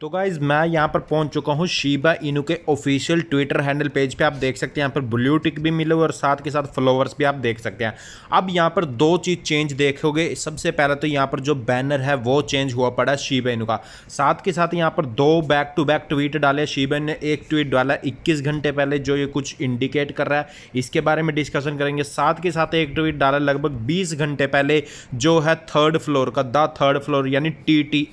तो गाइज़ मैं यहाँ पर पहुँच चुका हूँ शीबा इनू के ऑफिशियल ट्विटर हैंडल पेज पे आप देख सकते हैं यहाँ पर ब्लू टिक भी मिले हुए और साथ के साथ फ्लोवर्स भी आप देख सकते हैं अब यहाँ पर दो चीज़ चेंज देखोगे सबसे पहले तो यहाँ पर जो बैनर है वो चेंज हुआ पड़ा शीबा इनू का साथ के साथ यहाँ पर दो बैक टू बैक ट्वीट डाले शीबा ने एक ट्वीट डाला इक्कीस घंटे पहले जो ये कुछ इंडिकेट कर रहा है इसके बारे में डिस्कशन करेंगे साथ के साथ एक ट्वीट डाला लगभग बीस घंटे पहले जो है थर्ड फ्लोर का द थर्ड फ्लोर यानी टी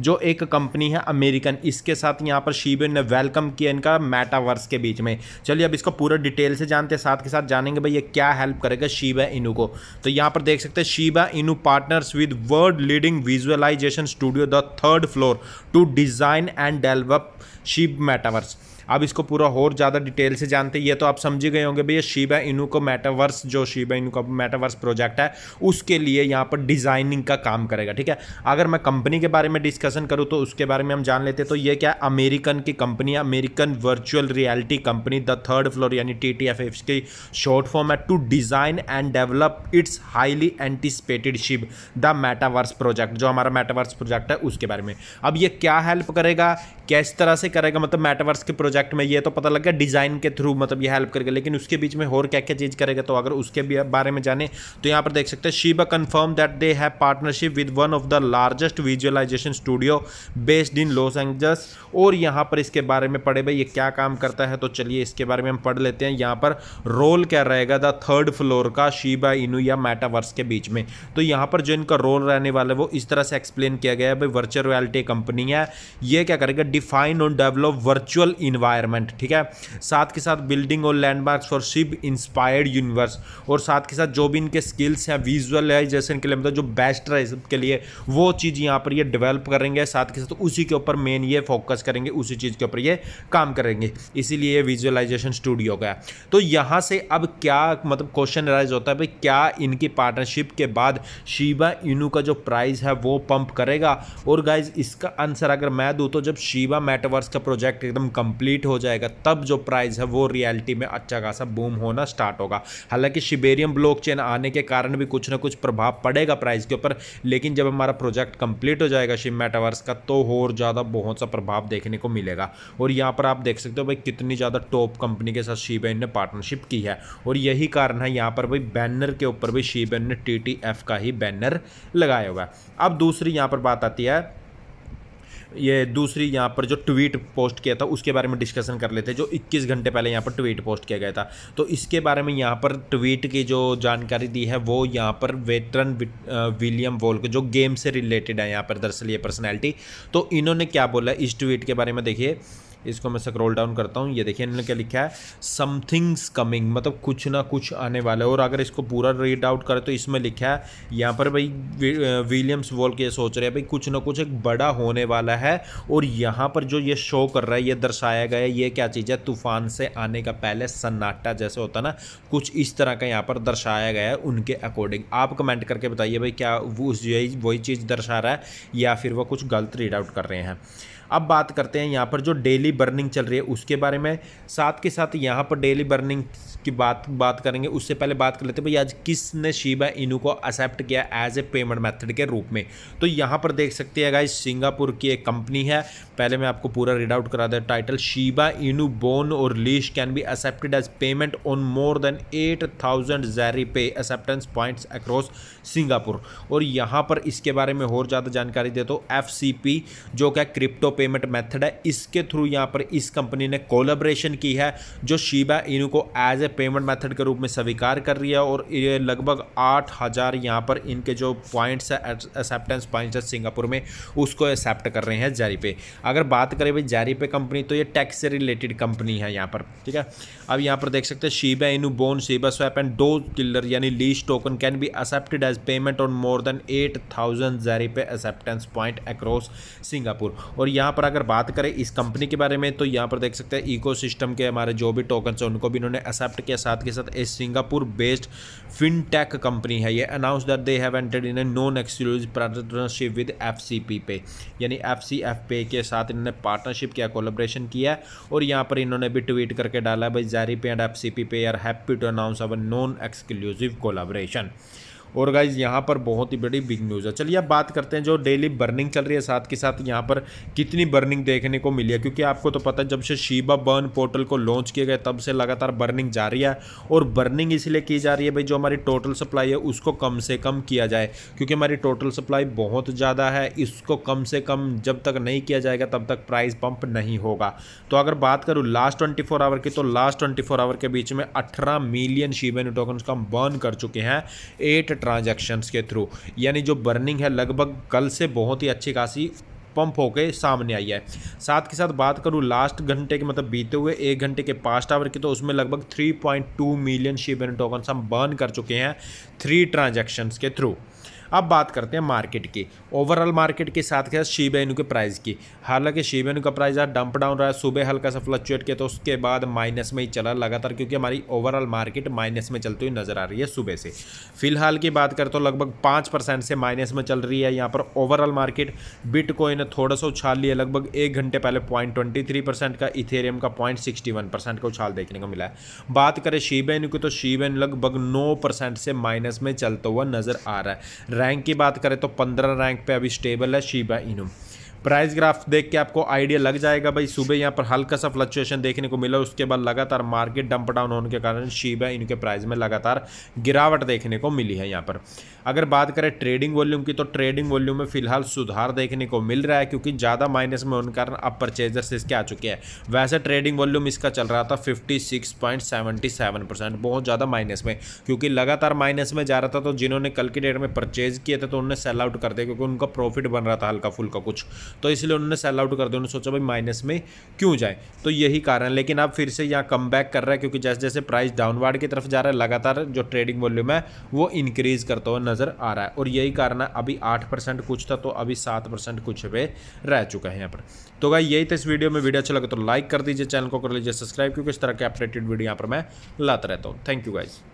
जो एक कंपनी है अमेरिकन इसके साथ यहाँ पर शिबिन ने वेलकम किया इनका मेटावर्स के बीच में चलिए अब इसको पूरा डिटेल से जानते हैं साथ के साथ जानेंगे भाई ये क्या हेल्प करेगा शिबा इनू को तो यहाँ पर देख सकते हैं Shiba Inu partners with world leading visualization studio the third floor to design and develop Shib metaverse अब इसको पूरा और ज़्यादा डिटेल से जानते ये तो आप समझ गए होंगे भैया शिबा इनू को मेटावर्स जो शिबा इनू का मेटावर्स प्रोजेक्ट है उसके लिए यहाँ पर डिज़ाइनिंग का काम करेगा ठीक है अगर मैं कंपनी के बारे में डिस्कशन करूँ तो उसके बारे में हम जान लेते हैं तो ये क्या अमेरिकन की कंपनी है American virtual reality company the third floor यानी टी टी एफ एफ की शॉर्ट फॉर्म है to design and develop it's highly anticipated Shib the metaverse project जो हमारा मेटावर्स प्रोजेक्ट है उसके बारे में अब ये क्या हेल्प करेगा किस तरह से करेगा मतलब मेटावर्स के प्रोजेक्ट प्रोजेक्ट में ये तो पता लग गया डिज़ाइन के थ्रू मतलब ये हेल्प करेगा लेकिन उसके बीच में और क्या क्या चीज़ करेगा तो अगर उसके बारे में जाने तो यहाँ पर देख सकते हैं Shiba confirm that they have partnership with one of the largest visualization studio based in Los Angeles और यहाँ पर इसके बारे में पढ़े भाई ये क्या काम करता है तो चलिए इसके बारे में हम पढ़ लेते हैं यहाँ पर रोल क्या रहेगा द थर्ड फ्लोर का शिबा इनू या मेटावर्स के बीच में तो यहाँ पर जो इनका रोल रहने वाला है वो इस तरह से एक्सप्लेन किया गया है भाई वर्चुअल रियलिटी कंपनी है ये क्या करेगा डिफाइन और डेवलप वर्चुअल इन्वायरमेंट एनवायरनमेंट ठीक है साथ के साथ बिल्डिंग और landmarks for Shib inspired universe और साथ के साथ जो भी इनके स्किल्स हैं विजुअलाइजेशन के लिए मतलब जो बेस्ट रहे सबके लिए वो चीज़ यहाँ पर ये डेवलप करेंगे साथ के साथ उसी के ऊपर मेन ये फोकस करेंगे उसी चीज़ के ऊपर ये काम करेंगे इसीलिए ये विजुअलाइजेशन स्टूडियो का है तो यहाँ से अब क्या मतलब क्वेश्चन राइज होता है भाई क्या इनकी पार्टनरशिप के बाद शिवा इनू का जो प्राइस है वो पंप करेगा और गाइज इसका आंसर अगर मैं दूँ तो जब शिवा मेटावर्स का प्रोजेक्ट एकदम कंप्लीट कंप्लीट हो जाएगा तब जो प्राइस है वो रियलिटी में अच्छा खासा बूम होना स्टार्ट होगा हालांकि शिबेरियम ब्लॉकचेन आने के कारण भी कुछ ना कुछ प्रभाव पड़ेगा प्राइस के ऊपर लेकिन जब हमारा प्रोजेक्ट कंप्लीट हो जाएगा शिव मेटावर्स का तो और ज़्यादा बहुत सा प्रभाव देखने को मिलेगा और यहाँ पर आप देख सकते हो भाई कितनी ज़्यादा टॉप कंपनी के साथ शिबेन ने पार्टनरशिप की है और यही कारण है यहाँ पर भाई बैनर के ऊपर भी शीबेन ने टी का ही बैनर लगाया हुआ है अब दूसरी यहाँ पर बात आती है ये दूसरी यहाँ पर जो ट्वीट पोस्ट किया था उसके बारे में डिस्कशन कर लेते हैं जो 21 घंटे पहले यहाँ पर ट्वीट पोस्ट किया गया था तो इसके बारे में यहाँ पर ट्वीट की जो जानकारी दी है वो यहाँ पर वेटरन विलियम वोल्क जो गेम से रिलेटेड है यहाँ पर दरअसल ये पर्सनैलिटी तो इन्होंने क्या बोला इस ट्वीट के बारे में देखिए इसको मैं स्क्रॉल डाउन करता हूँ ये देखिए इन्होंने क्या लिखा है समथिंग्स कमिंग मतलब कुछ ना कुछ आने वाला है और अगर इसको पूरा रीड आउट करें तो इसमें लिखा है यहाँ पर भाई विलियम्स वॉल के सोच रहे हैं भाई कुछ ना कुछ एक बड़ा होने वाला है और यहाँ पर जो ये शो कर रहा है ये दर्शाया गया है ये क्या चीज़ है तूफान से आने का पहले सन्नाटा जैसे होता ना कुछ इस तरह का यहाँ पर दर्शाया गया है उनके अकॉर्डिंग आप कमेंट करके बताइए भाई क्या वो यही वही चीज़ दर्शा रहा है या फिर वो कुछ गलत रीड आउट कर रहे हैं अब बात करते हैं यहाँ पर जो डेली बर्निंग चल रही है उसके बारे में साथ के साथ यहाँ पर डेली बर्निंग की बात बात करेंगे उससे पहले बात कर लेते हैं भाई आज किसने शिबा इनू को एक्सेप्ट किया एज ए पेमेंट मेथड के रूप में तो यहाँ पर देख सकते हैं गाइस सिंगापुर की एक कंपनी है पहले मैं आपको पूरा रीड आउट करा दे टाइटल शिबा इनू बोन और leash can be accepted as payment on more than eight thousand Jerry pay acceptance point across Singapore और यहाँ पर इसके बारे में और ज़्यादा जानकारी दे तो एफ जो क्या क्रिप्टो पेमेंट मेथड है इसके थ्रू यहाँ पर इस कंपनी ने कोलेब्रेशन की है जो शीबा इनू को एज ए पेमेंट मेथड के रूप में स्वीकार कर रही है और ये लगभग आठ हज़ार यहाँ पर इनके जो पॉइंट्स है एक्सेप्टेंस पॉइंट्स है सिंगापुर में उसको एक्सेप्ट कर रहे हैं जारी पे अगर बात करें भाई जारी पे कंपनी तो ये टैक्स से रिलेटेड कंपनी है यहाँ पर ठीक है अब यहाँ पर देख सकते हैं Shiba Inu bone Shiba swap and doge killer यानी leash token can be accepted as payment on more than eight thousand Jerry pay acceptance point across Singapore और यहाँ यहाँ पर अगर बात करें इस कंपनी के बारे में तो यहाँ पर देख सकते हैं इको के हमारे जो भी टोकन है उनको भी इन्होंने एक्सेप्ट किया साथ के साथ एक सिंगापुर बेस्ड फिनटेक कंपनी है ये announce that they have entered in a non exclusive partnership with F pay यानी एफ पे के साथ इन्होंने पार्टनरशिप किया कोलेब्रेशन किया और यहाँ पर इन्होंने भी ट्वीट करके डाला भाई Jerry pay and F pay are happy to announce our non exclusive collaboration और गाइज यहाँ पर बहुत ही बड़ी बिग न्यूज़ है चलिए अब बात करते हैं जो डेली बर्निंग चल रही है साथ के साथ यहाँ पर कितनी बर्निंग देखने को मिली है क्योंकि आपको तो पता है जब से शीबा बर्न पोर्टल को लॉन्च किया गया तब से लगातार बर्निंग जा रही है और बर्निंग इसलिए की जा रही है भाई जो हमारी टोटल सप्लाई है उसको कम से कम किया जाए क्योंकि हमारी टोटल सप्लाई बहुत ज़्यादा है इसको कम से कम जब तक नहीं किया जाएगा तब तक प्राइस पंप नहीं होगा तो अगर बात करूँ लास्ट ट्वेंटी आवर की तो लास्ट ट्वेंटी आवर के बीच में अठारह मिलियन शीबे टोकन हम बर्न कर चुके हैं एट ट्रांजैक्शंस के थ्रू यानी जो बर्निंग है लगभग कल से बहुत ही अच्छी खासी पंप होकर सामने आई है साथ के साथ बात करूँ लास्ट घंटे के मतलब बीते हुए एक घंटे के पास्ट आवर की तो उसमें लगभग 3.2 मिलियन शिप टोकन हम बर्न कर चुके हैं थ्री ट्रांजैक्शंस के थ्रू अब बात करते हैं मार्केट की ओवरऑल मार्केट के साथ के साथ शीब के प्राइस की हालांकि शीब एनू का प्राइस आज डंप डाउन रहा है सुबह हल्का सा फ्लक्चुएट किया तो उसके बाद माइनस में ही चला लगातार क्योंकि हमारी ओवरऑल मार्केट माइनस में चलती हुई नजर आ रही है सुबह से फिलहाल की बात करें तो लगभग पाँच परसेंट से माइनस में चल रही है यहाँ पर ओवरऑल मार्केट बिटकॉइन थोड़ा सा उछाल लिया लगभग एक घंटे पहले पॉइंट ट्वेंटी थ्री परसेंट का इथेरियम का पॉइंट सिक्सटी वन परसेंट का उछाल देखने को मिला है बात करें शीबेन की तो शीबेन लगभग नौ परसेंट से माइनस में चलता हुआ नजर आ रहा है रैंक की बात करें तो पंद्रह रैंक पे अभी स्टेबल है शीबा इनू प्राइस ग्राफ देख के आपको आइडिया लग जाएगा भाई सुबह यहाँ पर हल्का सा फ्लक्चुएशन देखने को मिला उसके बाद लगातार मार्केट डंप डाउन होने के कारण शिबा इनके प्राइस में लगातार गिरावट देखने को मिली है यहाँ पर अगर बात करें ट्रेडिंग वॉल्यूम की तो ट्रेडिंग वॉल्यूम में फिलहाल सुधार देखने को मिल रहा है क्योंकि ज़्यादा माइनस में होने कारण अब परचेजर्स इसके आ चुके हैं वैसे ट्रेडिंग वॉल्यूम इसका चल रहा था फिफ्टी परसेंट बहुत ज़्यादा माइनस में क्योंकि लगातार माइनस में जा रहा था तो जिन्होंने कल की डेट में परचेज किए थे तो उन्होंने सेल आउट कर दिया क्योंकि उनका प्रॉफिट बन रहा था हल्का फुल्का कुछ तो इसलिए उन्होंने सेल आउट कर दिया उन्होंने सोचा भाई माइनस में क्यों जाए तो यही कारण है लेकिन अब फिर से यहाँ कम बैक कर रहा है क्योंकि जैसे जैसे प्राइस डाउनवर्ड की तरफ जा रहा है लगातार जो ट्रेडिंग वॉल्यूम है वो इंक्रीज़ करता हुआ नज़र आ रहा है और यही कारण है अभी आठ कुछ था तो अभी सात कुछ पे रह चुका है यहाँ पर तो भाई यही था इस वीडियो में वीडियो अच्छा लगे तो लाइक कर दीजिए चैनल को कर लीजिए सब्सक्राइब क्योंकि इस तरह के अपडेटेड वीडियो यहाँ पर मैं लाता रहता हूँ थैंक यू गाइज़